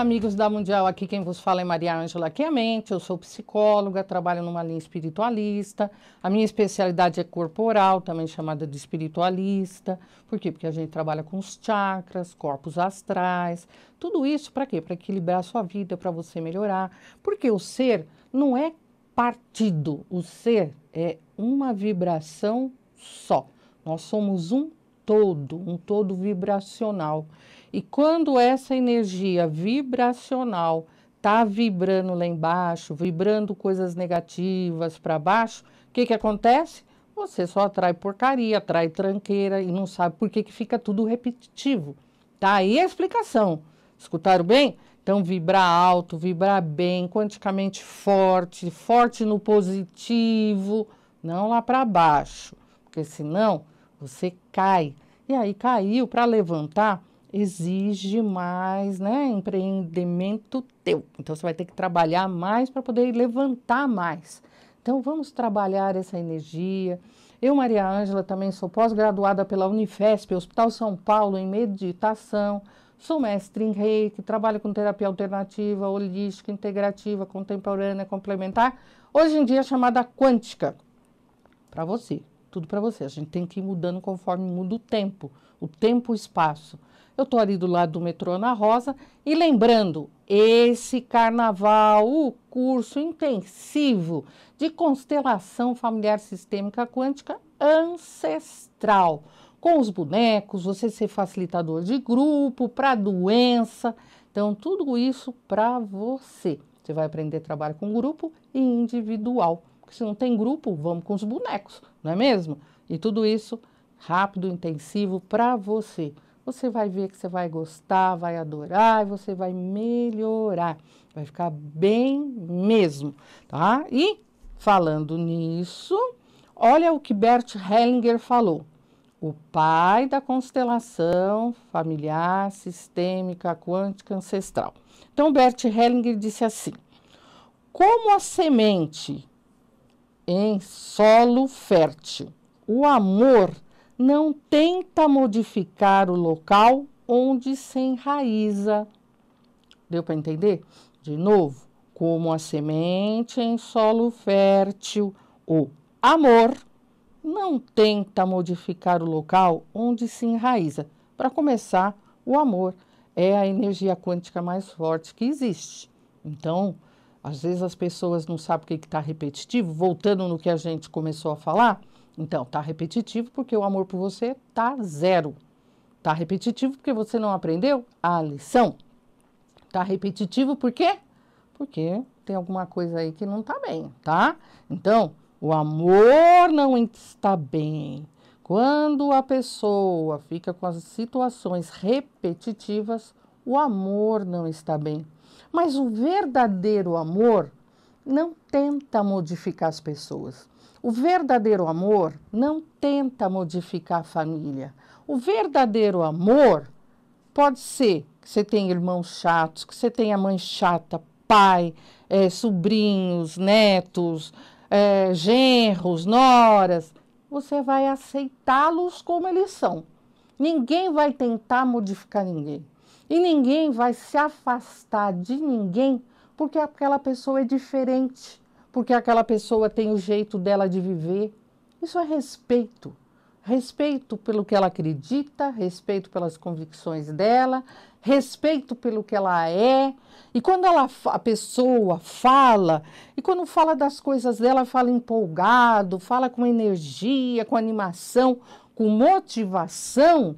amigos da Mundial. Aqui quem vos fala é Maria Ângela Quiamente. Eu sou psicóloga, trabalho numa linha espiritualista. A minha especialidade é corporal, também chamada de espiritualista. Por quê? Porque a gente trabalha com os chakras, corpos astrais. Tudo isso para quê? Para equilibrar a sua vida, para você melhorar. Porque o ser não é partido. O ser é uma vibração só. Nós somos um todo, um todo vibracional. E quando essa energia vibracional está vibrando lá embaixo, vibrando coisas negativas para baixo, o que, que acontece? Você só atrai porcaria, atrai tranqueira e não sabe por que, que fica tudo repetitivo. Tá aí a explicação. Escutaram bem? Então, vibrar alto, vibrar bem, quanticamente forte, forte no positivo, não lá para baixo, porque senão você cai. E aí, caiu para levantar, exige mais, né, empreendimento teu. Então você vai ter que trabalhar mais para poder levantar mais. Então vamos trabalhar essa energia. Eu, Maria Ângela, também sou pós-graduada pela Unifesp, Hospital São Paulo, em meditação. Sou mestre em reiki, trabalho com terapia alternativa, holística, integrativa, contemporânea, complementar. Hoje em dia é chamada quântica. Para você, tudo para você. A gente tem que ir mudando conforme muda o tempo, o tempo e o espaço. Eu estou ali do lado do metrô Ana Rosa. E lembrando, esse carnaval, o curso intensivo de constelação familiar sistêmica quântica ancestral. Com os bonecos, você ser facilitador de grupo, para doença. Então, tudo isso para você. Você vai aprender trabalho com grupo e individual. Porque se não tem grupo, vamos com os bonecos, não é mesmo? E tudo isso rápido, intensivo para você você vai ver que você vai gostar, vai adorar, e você vai melhorar, vai ficar bem mesmo, tá? E falando nisso, olha o que Bert Hellinger falou. O pai da constelação familiar sistêmica quântica ancestral. Então, Bert Hellinger disse assim: como a semente em solo fértil, o amor não tenta modificar o local onde se enraiza. Deu para entender? De novo, como a semente em solo fértil, o amor não tenta modificar o local onde se enraiza. Para começar, o amor é a energia quântica mais forte que existe. Então, às vezes as pessoas não sabem o que está repetitivo, voltando no que a gente começou a falar, então, tá repetitivo porque o amor por você tá zero. Tá repetitivo porque você não aprendeu a lição. Tá repetitivo por quê? Porque tem alguma coisa aí que não tá bem, tá? Então, o amor não está bem. Quando a pessoa fica com as situações repetitivas, o amor não está bem. Mas o verdadeiro amor não tenta modificar as pessoas. O verdadeiro amor não tenta modificar a família. O verdadeiro amor pode ser que você tenha irmãos chatos, que você tenha mãe chata, pai, é, sobrinhos, netos, é, genros, noras. Você vai aceitá-los como eles são. Ninguém vai tentar modificar ninguém. E ninguém vai se afastar de ninguém porque aquela pessoa é diferente porque aquela pessoa tem o jeito dela de viver. Isso é respeito. Respeito pelo que ela acredita, respeito pelas convicções dela, respeito pelo que ela é. E quando ela, a pessoa fala, e quando fala das coisas dela, fala empolgado, fala com energia, com animação, com motivação,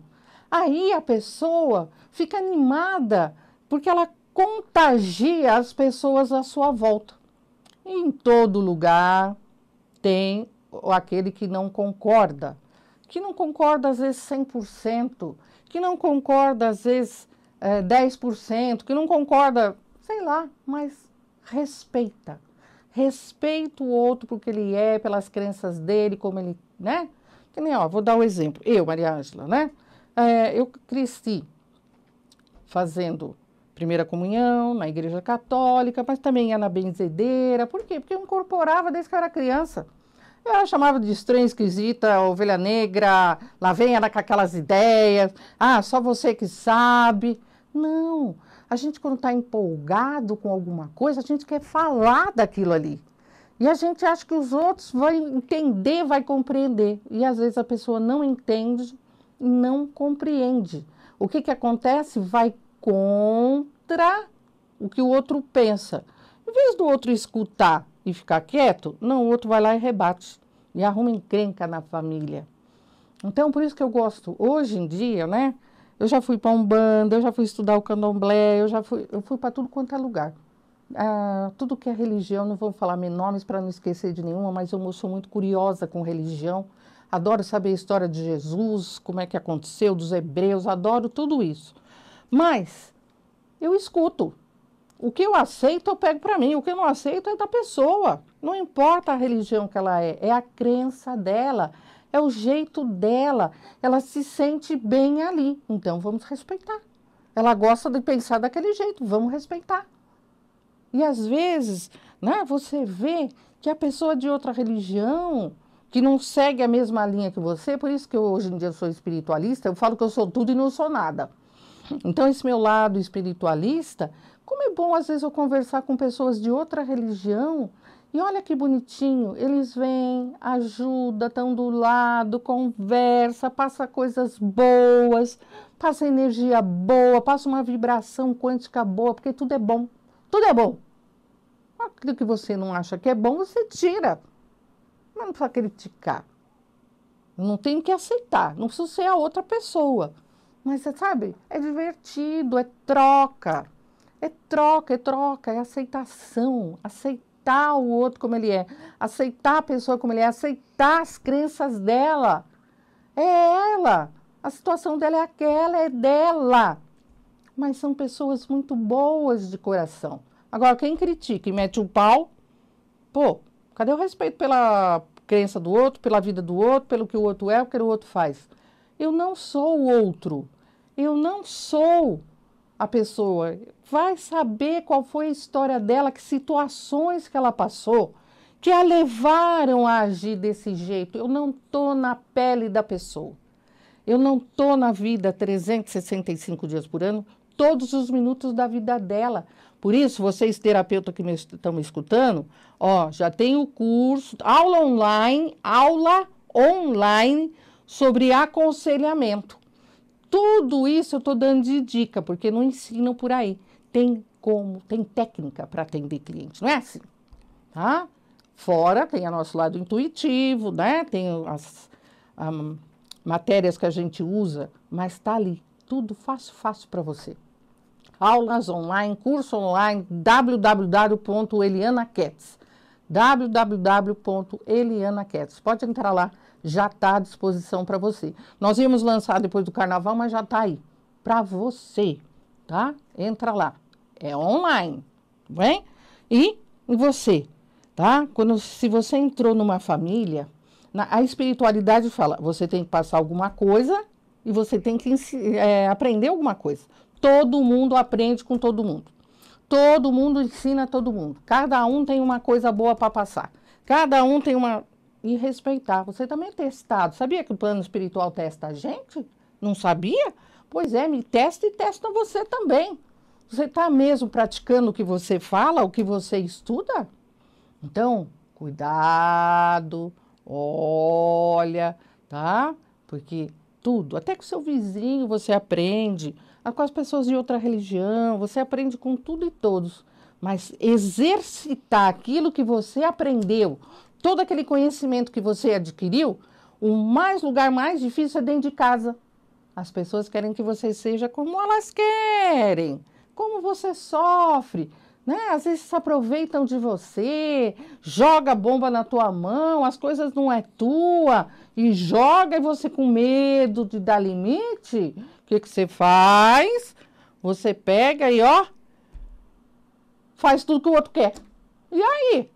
aí a pessoa fica animada, porque ela contagia as pessoas à sua volta. Em todo lugar tem aquele que não concorda, que não concorda às vezes 100%, que não concorda às vezes é, eh, 10%, que não concorda, sei lá, mas respeita. Respeita o outro porque ele é, pelas crenças dele, como ele, né? Que nem, ó, vou dar um exemplo. Eu, Maria Ângela, né? É, eu cresci fazendo primeira comunhão, na igreja católica, mas também ia na benzedeira. Por quê? Porque eu incorporava desde que eu era criança. Eu chamava de estranha, esquisita, ovelha negra, lá vem ela com aquelas ideias, ah, só você que sabe. Não, a gente quando está empolgado com alguma coisa, a gente quer falar daquilo ali. E a gente acha que os outros vão entender, vai compreender. E às vezes a pessoa não entende, não compreende. O que, que acontece? Vai com filtrar o que o outro pensa. Em vez do outro escutar e ficar quieto, não, o outro vai lá e rebate. E arruma encrenca na família. Então, por isso que eu gosto. Hoje em dia, né? Eu já fui para Umbanda, eu já fui estudar o candomblé, eu já fui, eu fui para tudo quanto é lugar. Ah, tudo que é religião, não vou falar nomes para não esquecer de nenhuma, mas eu sou muito curiosa com religião. Adoro saber a história de Jesus, como é que aconteceu, dos hebreus, adoro tudo isso. Mas eu escuto. O que eu aceito, eu pego para mim. O que eu não aceito é da pessoa. Não importa a religião que ela é, é a crença dela, é o jeito dela. Ela se sente bem ali. Então vamos respeitar. Ela gosta de pensar daquele jeito, vamos respeitar. E às vezes, né, você vê que a pessoa de outra religião, que não segue a mesma linha que você, por isso que eu, hoje em dia sou espiritualista, eu falo que eu sou tudo e não sou nada. Então, esse meu lado espiritualista, como é bom às vezes eu conversar com pessoas de outra religião e olha que bonitinho, eles vêm, ajudam, estão do lado, conversa, passa coisas boas, passa energia boa, passa uma vibração quântica boa, porque tudo é bom. Tudo é bom. Aquilo que você não acha que é bom, você tira. Mas não precisa criticar. Não tem que aceitar. Não precisa ser a outra pessoa. Mas você sabe, é divertido, é troca. É troca, é troca, é aceitação, aceitar o outro como ele é, aceitar a pessoa como ele é, aceitar as crenças dela. É ela, a situação dela é aquela, é dela. Mas são pessoas muito boas de coração. Agora, quem critica e mete o pau, pô, cadê o respeito pela crença do outro, pela vida do outro, pelo que o outro é, o que o outro faz? Eu não sou o outro. Eu não sou a pessoa. Vai saber qual foi a história dela, que situações que ela passou que a levaram a agir desse jeito. Eu não tô na pele da pessoa. Eu não tô na vida 365 dias por ano, todos os minutos da vida dela. Por isso, vocês terapeutas que me, estão me escutando, ó, já tem o curso, aula online, aula online sobre aconselhamento tudo isso eu estou dando de dica, porque não ensinam por aí. Tem como, tem técnica para atender cliente, não é assim? Tá? Fora tem o nosso lado intuitivo, né? Tem as um, matérias que a gente usa, mas está ali, tudo fácil, fácil para você. Aulas online, curso online, www.elianaquets. www.elianaquets. Pode entrar lá já está à disposição para você. Nós íamos lançar depois do carnaval, mas já está aí para você, tá? Entra lá. É online, bem? E você, tá? Quando se você entrou numa família, na, a espiritualidade fala, você tem que passar alguma coisa e você tem que é, aprender alguma coisa. Todo mundo aprende com todo mundo. Todo mundo ensina todo mundo. Cada um tem uma coisa boa para passar. Cada um tem uma e respeitar. Você também é testado. Sabia que o plano espiritual testa a gente? Não sabia? Pois é, me testa e testa você também. Você está mesmo praticando o que você fala, o que você estuda? Então, cuidado, olha, tá? Porque tudo, até com seu vizinho você aprende, ah, com as pessoas de outra religião, você aprende com tudo e todos. Mas exercitar aquilo que você aprendeu, todo aquele conhecimento que você adquiriu, o mais lugar mais difícil é dentro de casa. As pessoas querem que você seja como elas querem, como você sofre, né? Às vezes se aproveitam de você, joga bomba na tua mão, as coisas não é tua e joga e você com medo de dar limite, o que que você faz? Você pega e ó, faz tudo que o outro quer. E aí?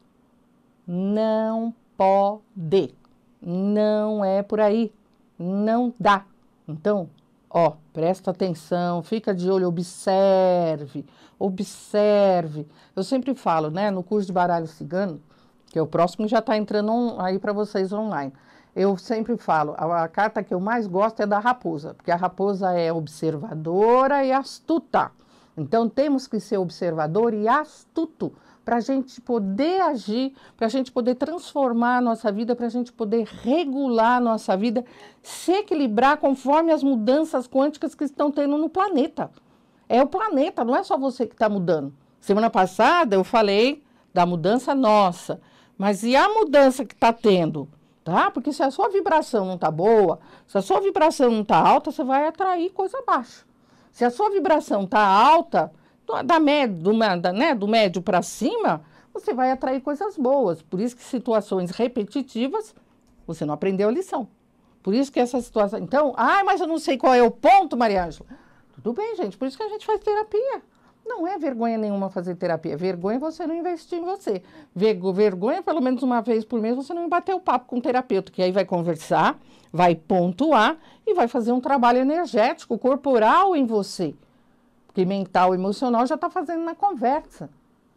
Não pode. Não é por aí. Não dá. Então, ó, presta atenção, fica de olho, observe, observe. Eu sempre falo, né, no curso de baralho cigano, que é o próximo já está entrando on, aí para vocês online. Eu sempre falo, a, a carta que eu mais gosto é da raposa, porque a raposa é observadora e astuta. Então temos que ser observador e astuto para a gente poder agir, para a gente poder transformar a nossa vida, para a gente poder regular a nossa vida, se equilibrar conforme as mudanças quânticas que estão tendo no planeta. É o planeta, não é só você que está mudando. Semana passada eu falei da mudança nossa, mas e a mudança que está tendo? Tá? Porque se a sua vibração não está boa, se a sua vibração não está alta, você vai atrair coisa baixa. Se a sua vibração está alta, da média do, da, né, do médio para cima, você vai atrair coisas boas. Por isso que situações repetitivas, você não aprendeu a lição. Por isso que essa situação. Então, ah, mas eu não sei qual é o ponto, Maria Ângela Tudo bem, gente, por isso que a gente faz terapia. Não é vergonha nenhuma fazer terapia. É vergonha você não investir em você. Vergonha, pelo menos uma vez por mês, você não bater o papo com o terapeuta, que aí vai conversar, vai pontuar e vai fazer um trabalho energético, corporal em você que mental, emocional, já está fazendo na conversa.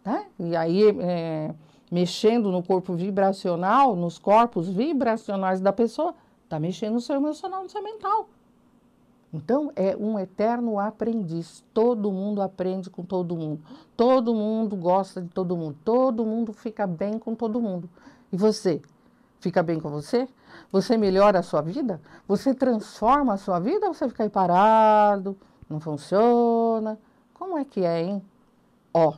Tá? E aí, é, mexendo no corpo vibracional, nos corpos vibracionais da pessoa, está mexendo no seu emocional, no seu mental. Então, é um eterno aprendiz. Todo mundo aprende com todo mundo. Todo mundo gosta de todo mundo. Todo mundo fica bem com todo mundo. E você? Fica bem com você? Você melhora a sua vida? Você transforma a sua vida ou você fica aí parado? Não funciona? funciona. Como é que é, hein? Ó,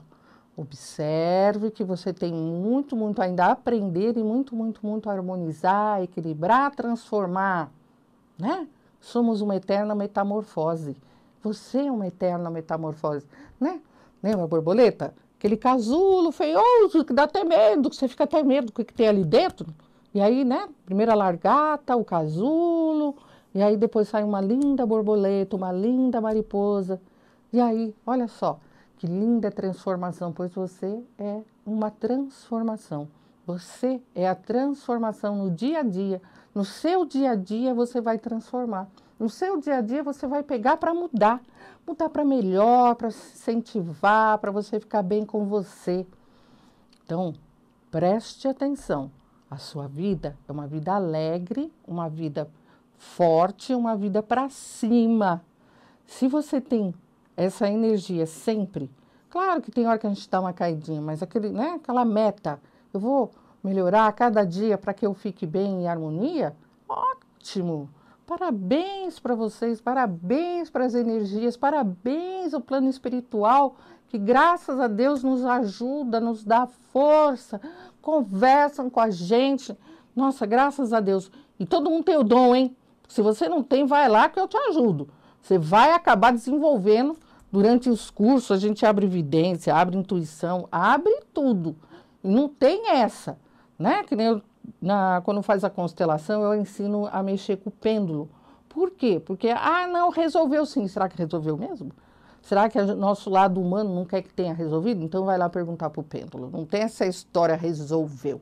observe que você tem muito, muito ainda a aprender e muito, muito, muito a harmonizar, equilibrar, transformar, né? Somos uma eterna metamorfose. Você é uma eterna metamorfose, né? Lembra a borboleta? Aquele casulo feioso que dá até medo, que você fica até medo do o que tem ali dentro. E aí, né? Primeira largata, o casulo, e aí depois sai uma linda borboleta, uma linda mariposa. E aí, olha só, que linda transformação, pois você é uma transformação. Você é a transformação no dia a dia. No seu dia a dia você vai transformar. No seu dia a dia você vai pegar para mudar, mudar para melhor, para se incentivar, para você ficar bem com você. Então, preste atenção. A sua vida é uma vida alegre, uma vida forte, uma vida para cima. Se você tem essa energia sempre. Claro que tem hora que a gente dá uma caidinha, mas aquele, né, aquela meta, eu vou melhorar a cada dia para que eu fique bem em harmonia, ótimo! Parabéns para vocês, parabéns para as energias, parabéns ao plano espiritual que graças a Deus nos ajuda, nos dá força, conversam com a gente. Nossa, graças a Deus. E todo mundo tem o dom, hein? Se você não tem, vai lá que eu te ajudo. Você vai acabar desenvolvendo Durante os cursos, a gente abre evidência, abre intuição, abre tudo. Não tem essa, né? Que nem eu, na, quando faz a constelação, eu ensino a mexer com o pêndulo. Por quê? Porque, ah, não, resolveu sim. Será que resolveu mesmo? Será que o nosso lado humano não quer que tenha resolvido? Então vai lá perguntar para o pêndulo. Não tem essa história resolveu.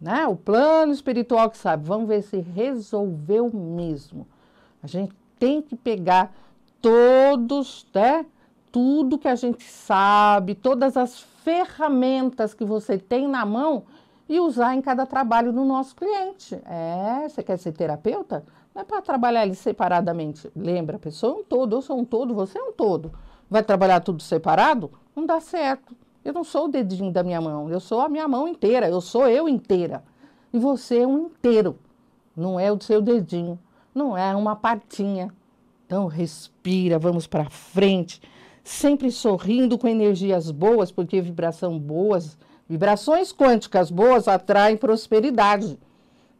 Né? O plano espiritual que sabe. Vamos ver se resolveu mesmo. A gente tem que pegar todos, né? Tudo que a gente sabe, todas as ferramentas que você tem na mão e usar em cada trabalho do nosso cliente. É, você quer ser terapeuta? Não é para trabalhar ele separadamente. Lembra, a pessoa é um todo, eu sou um todo, você é um todo. Vai trabalhar tudo separado? Não dá certo. Eu não sou o dedinho da minha mão, eu sou a minha mão inteira, eu sou eu inteira. E você é um inteiro, não é o seu dedinho, não é uma partinha. Então, respira, vamos para frente, sempre sorrindo com energias boas, porque vibração boas, vibrações quânticas boas atraem prosperidade,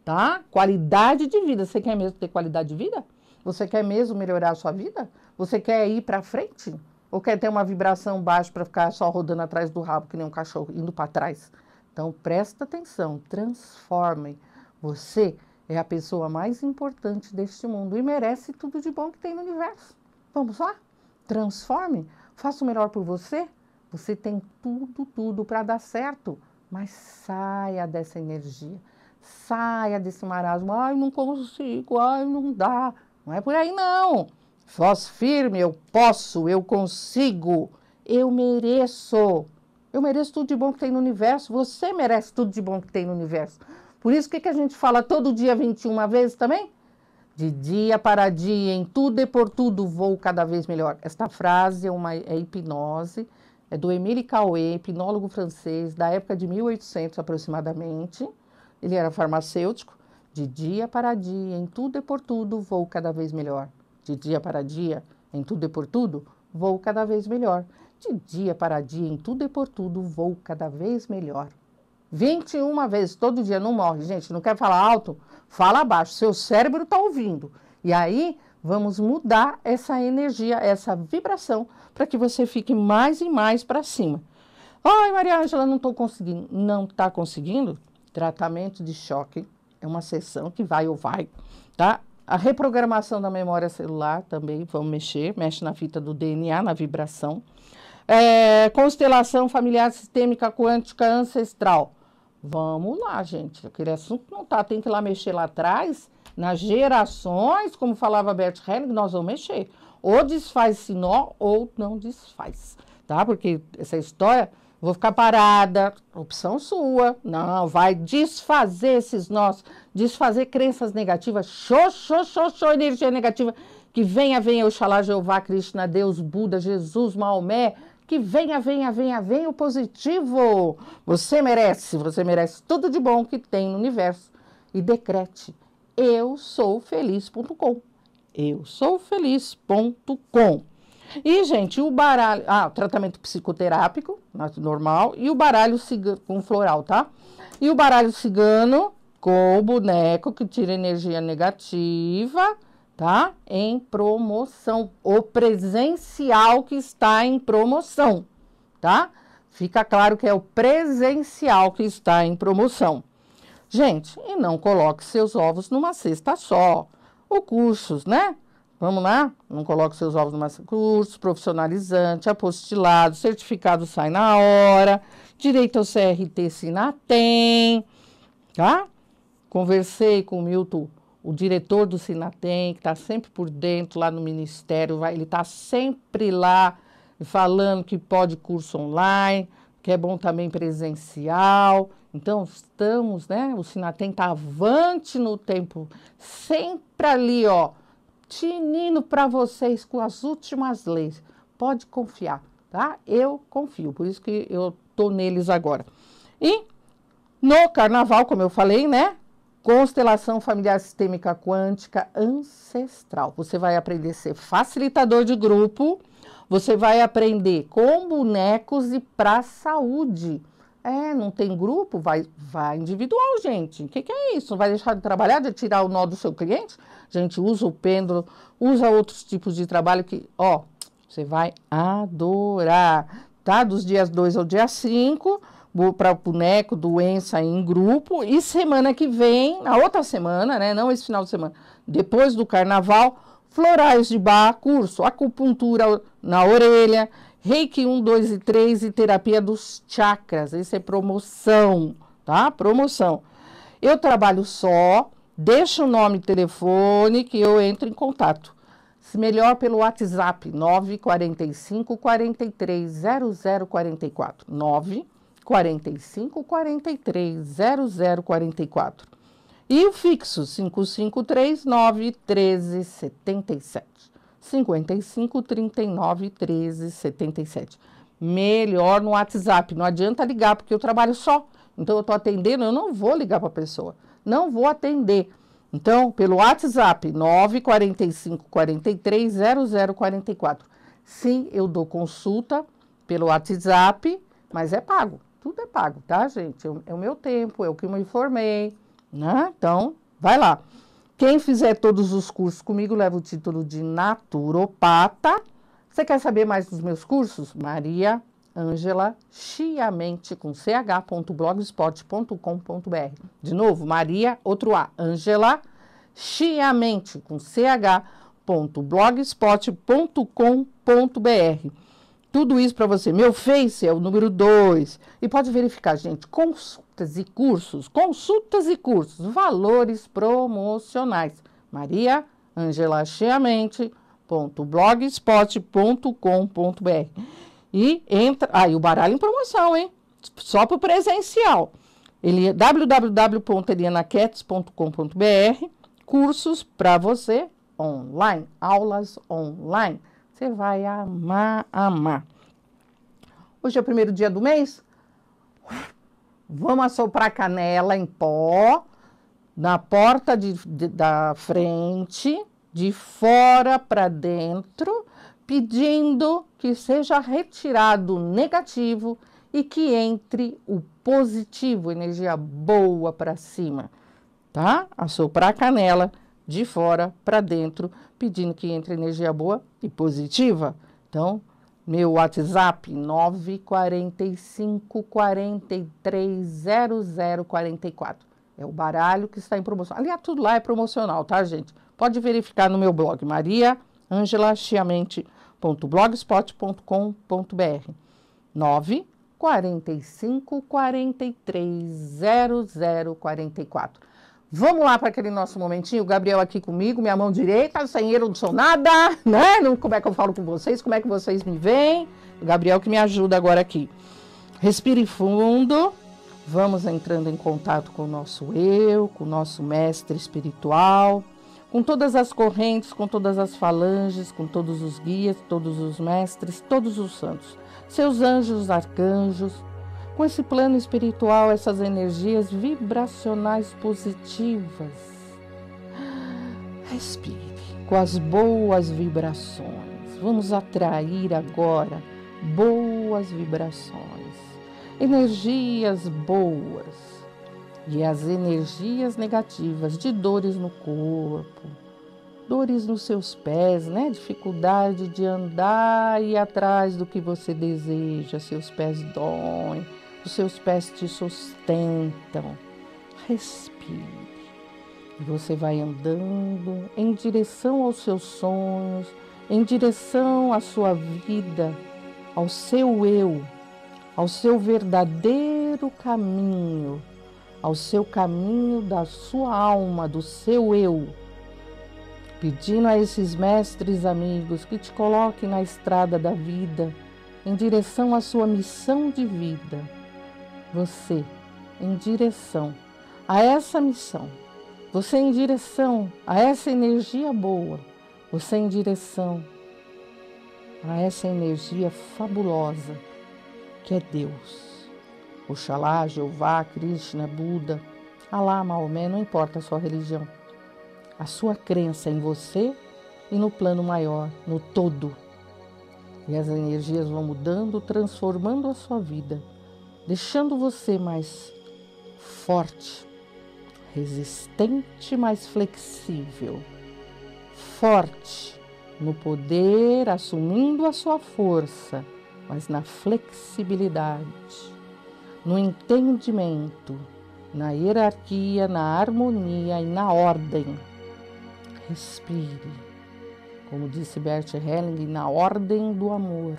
tá? Qualidade de vida. Você quer mesmo ter qualidade de vida? Você quer mesmo melhorar a sua vida? Você quer ir para frente? Ou quer ter uma vibração baixa para ficar só rodando atrás do rabo que nem um cachorro indo para trás? Então presta atenção, transforme você é a pessoa mais importante deste mundo e merece tudo de bom que tem no universo. Vamos lá? Transforme, faça o melhor por você. Você tem tudo, tudo para dar certo, mas saia dessa energia, saia desse marasmo. Ai, não consigo, ai, não dá. Não é por aí, não. Voz firme, eu posso, eu consigo, eu mereço. Eu mereço tudo de bom que tem no universo. Você merece tudo de bom que tem no universo. Por isso, o que, que a gente fala todo dia 21 vezes também? De dia para dia, em tudo e por tudo, vou cada vez melhor. Esta frase é, uma, é hipnose, é do Émile Cauê, hipnólogo francês, da época de 1800 aproximadamente. Ele era farmacêutico. De dia para dia, em tudo e por tudo, vou cada vez melhor. De dia para dia, em tudo e por tudo, vou cada vez melhor. De dia para dia, em tudo e por tudo, vou cada vez melhor. 21 vezes todo dia, não morre, gente. Não quer falar alto? Fala baixo. Seu cérebro está ouvindo. E aí vamos mudar essa energia, essa vibração, para que você fique mais e mais para cima. Ai, Maria Ângela, não estou conseguindo. Não está conseguindo? Tratamento de choque é uma sessão que vai ou vai, tá? A reprogramação da memória celular também vamos mexer, mexe na fita do DNA, na vibração. É, constelação familiar sistêmica quântica ancestral. Vamos lá, gente. Aquele assunto não tá. Tem que ir lá mexer lá atrás, nas gerações, como falava Bert Helling, nós vamos mexer. Ou desfaz esse nó, ou não desfaz. Tá? Porque essa história, vou ficar parada, opção sua. Não, vai desfazer esses nós, desfazer crenças negativas, show, show, show, show, energia negativa. Que venha, venha, Oxalá, Jeová, Krishna, Deus, Buda, Jesus, Maomé, que venha, venha, venha, venha o positivo. Você merece, você merece tudo de bom que tem no universo. E decrete: eu sou feliz.com. Eu sou feliz.com. E, gente, o baralho. Ah, tratamento psicoterápico, normal. E o baralho cigano, com floral, tá? E o baralho cigano com o boneco que tira energia negativa tá? Em promoção. O presencial que está em promoção, tá? Fica claro que é o presencial que está em promoção. Gente, e não coloque seus ovos numa cesta só. O cursos, né? Vamos lá? Não coloque seus ovos numa curso profissionalizante, apostilado, certificado sai na hora, direito ao CRT na tem tá? Conversei com o Milton o diretor do Sinatem, que está sempre por dentro lá no Ministério, vai, ele está sempre lá falando que pode curso online, que é bom também presencial. Então, estamos, né? O Sinatem está avante no tempo, sempre ali, ó, tinindo para vocês com as últimas leis. Pode confiar, tá? Eu confio, por isso que eu estou neles agora. E no carnaval, como eu falei, né? Constelação familiar sistêmica quântica ancestral. Você vai aprender a ser facilitador de grupo, você vai aprender com bonecos e para saúde. É, não tem grupo, vai, vai individual, gente. O que, que, é isso? Vai deixar de trabalhar, de tirar o nó do seu cliente? Gente, usa o pêndulo, usa outros tipos de trabalho que, ó, você vai adorar. Tá? Dos dias 2 ao dia 5, para boneco, doença em grupo. E semana que vem, na outra semana, né? Não esse final de semana, depois do carnaval, florais de bar, curso, acupuntura na orelha, reiki 1, 2 e 3 e terapia dos chakras. Isso é promoção, tá? Promoção. Eu trabalho só, deixa o nome e telefone que eu entro em contato. Se melhor pelo WhatsApp, 945 430044. 0044. 9 45 43 0044 e o fixo 553 13 77 55 39 13 77. Melhor no WhatsApp, não adianta ligar porque eu trabalho só. Então eu estou atendendo, eu não vou ligar para a pessoa, não vou atender. Então, pelo WhatsApp 945 43 0044. Sim, eu dou consulta pelo WhatsApp, mas é pago tudo é pago, tá, gente? É o é meu tempo, é eu que me formei, né? Então, vai lá. Quem fizer todos os cursos comigo leva o título de naturopata. Você quer saber mais dos meus cursos? Maria Ângela Chiamente com ch.blogspot.com.br. De novo, Maria, outro A, Ângela Chiamente com ch.blogspot.com.br tudo isso para você. Meu Face é o número 2. E pode verificar, gente, consultas e cursos, consultas e cursos, valores promocionais. Maria Angela blogspot.com.br e entra aí ah, o baralho em promoção, hein? Só para o presencial. Ele é www.elianaquetes.com.br, cursos para você online, aulas online. Você vai amar, amar. Hoje é o primeiro dia do mês. Vamos assoprar canela em pó na porta de, de, da frente, de fora para dentro, pedindo que seja retirado o negativo e que entre o positivo, energia boa para cima, tá? Assoprar a canela de fora para dentro, pedindo que entre energia boa e positiva. Então, meu WhatsApp 945 430044. É o baralho que está em promoção. Aliás, tudo lá é promocional, tá, gente? Pode verificar no meu blog, mariaangelachiamente.blogspot.com.br 945 430044. Vamos lá para aquele nosso momentinho, o Gabriel aqui comigo, minha mão direita, sem ele eu não sou nada, né? Não, como é que eu falo com vocês? Como é que vocês me veem? O Gabriel que me ajuda agora aqui. Respire fundo, vamos entrando em contato com o nosso eu, com o nosso mestre espiritual, com todas as correntes, com todas as falanges, com todos os guias, todos os mestres, todos os santos, seus anjos, arcanjos, com esse plano espiritual, essas energias vibracionais positivas. Respire com as boas vibrações. Vamos atrair agora boas vibrações, energias boas e as energias negativas de dores no corpo, dores nos seus pés, né? Dificuldade de andar e atrás do que você deseja, seus pés doem os seus pés te sustentam. Respire. E você vai andando em direção aos seus sonhos, em direção à sua vida, ao seu eu, ao seu verdadeiro caminho, ao seu caminho da sua alma, do seu eu. Pedindo a esses mestres amigos que te coloquem na estrada da vida, em direção à sua missão de vida você em direção a essa missão, você em direção a essa energia boa, você em direção a essa energia fabulosa que é Deus. Oxalá, Jeová, Krishna, Buda, Alá, Maomé, não importa a sua religião. A sua crença em você e no plano maior, no todo. E as energias vão mudando, transformando a sua vida deixando você mais forte, resistente, mais flexível, forte no poder, assumindo a sua força, mas na flexibilidade, no entendimento, na hierarquia, na harmonia e na ordem. Respire, como disse Bert Helling, na ordem do amor.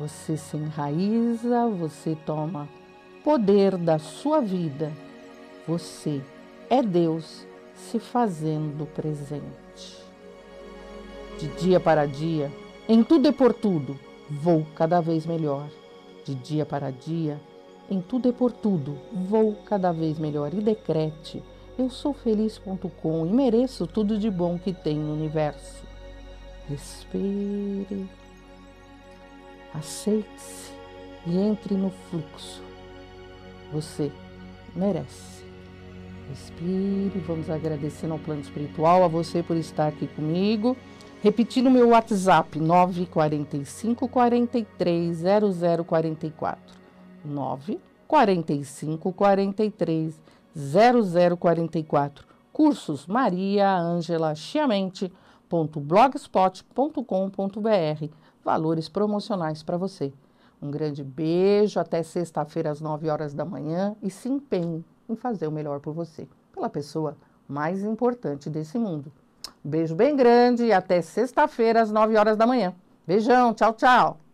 Você se enraiza, você toma poder da sua vida. Você é Deus se fazendo presente. De dia para dia, em tudo e por tudo, vou cada vez melhor. De dia para dia, em tudo e por tudo, vou cada vez melhor. E decrete, eu sou feliz.com e mereço tudo de bom que tem no universo. Respire Aceite-se e entre no fluxo. Você merece. Respire, vamos agradecendo ao plano espiritual, a você por estar aqui comigo. Repetindo meu WhatsApp, 945 43 0044. 945 43 0044. Cursos Maria Angela Chiamente.blogspot.com.br valores promocionais para você. Um grande beijo, até sexta-feira às 9 horas da manhã e se empenhe em fazer o melhor por você, pela pessoa mais importante desse mundo. Beijo bem grande e até sexta-feira às 9 horas da manhã. Beijão, tchau, tchau.